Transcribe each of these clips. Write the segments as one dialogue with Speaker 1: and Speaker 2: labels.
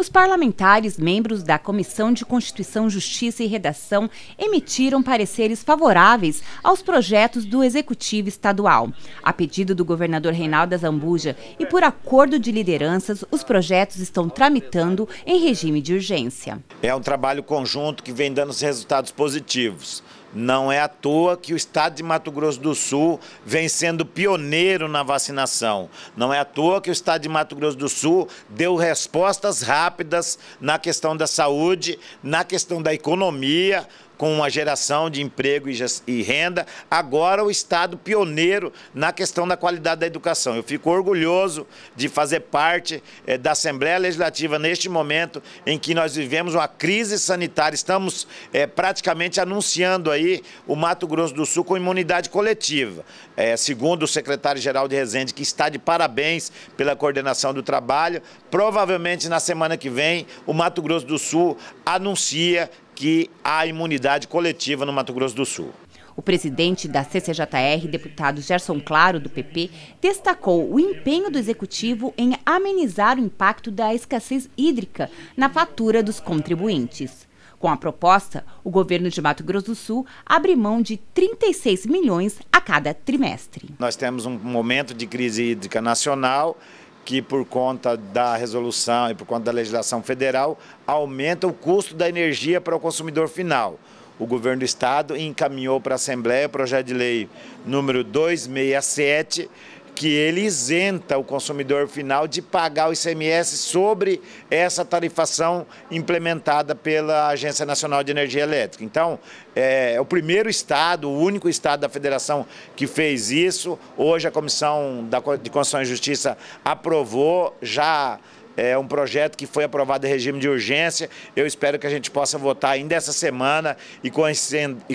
Speaker 1: Os parlamentares, membros da Comissão de Constituição, Justiça e Redação, emitiram pareceres favoráveis aos projetos do Executivo Estadual. A pedido do governador Reinaldo Zambuja e por acordo de lideranças, os projetos estão tramitando em regime de urgência.
Speaker 2: É um trabalho conjunto que vem dando resultados positivos. Não é à toa que o estado de Mato Grosso do Sul vem sendo pioneiro na vacinação. Não é à toa que o estado de Mato Grosso do Sul deu respostas rápidas na questão da saúde, na questão da economia, com uma geração de emprego e renda. Agora o Estado pioneiro na questão da qualidade da educação. Eu fico orgulhoso de fazer parte eh, da Assembleia Legislativa neste momento em que nós vivemos uma crise sanitária. Estamos é, praticamente anunciando aí o Mato Grosso do Sul com imunidade coletiva. É, segundo o secretário-geral de Resende, que está de parabéns pela coordenação do trabalho, provavelmente na semana que vem o Mato Grosso do Sul anuncia que há imunidade coletiva no Mato Grosso do Sul.
Speaker 1: O presidente da CCJR, deputado Gerson Claro, do PP, destacou o empenho do executivo em amenizar o impacto da escassez hídrica na fatura dos contribuintes. Com a proposta, o governo de Mato Grosso do Sul abre mão de 36 milhões a cada trimestre.
Speaker 2: Nós temos um momento de crise hídrica nacional que por conta da resolução e por conta da legislação federal aumenta o custo da energia para o consumidor final. O governo do estado encaminhou para a Assembleia o projeto de lei número 267 que ele isenta o consumidor final de pagar o ICMS sobre essa tarifação implementada pela Agência Nacional de Energia Elétrica. Então, é, é o primeiro estado, o único estado da federação que fez isso. Hoje a Comissão de Constituição e Justiça aprovou já é um projeto que foi aprovado em regime de urgência. Eu espero que a gente possa votar ainda essa semana e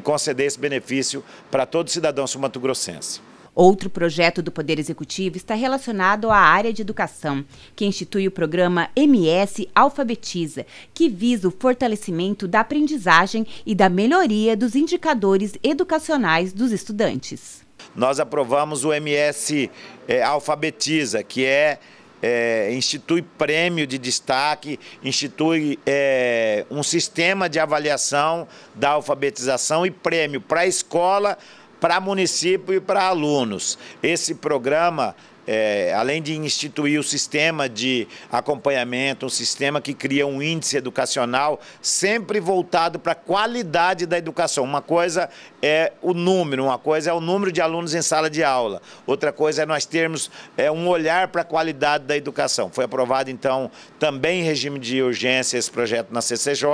Speaker 2: conceder esse benefício para todo cidadão
Speaker 1: sul-mato-grossense. Outro projeto do Poder Executivo está relacionado à área de educação, que institui o programa MS Alfabetiza, que visa o fortalecimento da aprendizagem e da melhoria dos indicadores educacionais dos estudantes.
Speaker 2: Nós aprovamos o MS é, eh, Alfabetiza, que é é, institui prêmio de destaque, institui é, um sistema de avaliação da alfabetização e prêmio para a escola para município e para alunos. Esse programa é, além de instituir o sistema de acompanhamento, um sistema que cria um índice educacional sempre voltado para a qualidade da educação. Uma coisa é o número, uma coisa é o número de alunos em sala de aula, outra coisa é nós termos é, um olhar para a qualidade da educação. Foi aprovado, então, também em regime de urgência esse projeto na CCJ,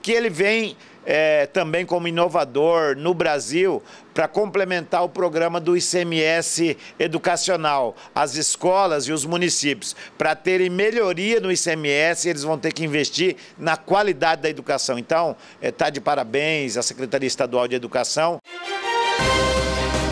Speaker 2: que ele vem é, também como inovador no Brasil para complementar o programa do ICMS educacional, as escolas e os municípios. Para terem melhoria no ICMS, eles vão ter que investir na qualidade da educação. Então, está é, tá de parabéns à Secretaria Estadual de Educação. Música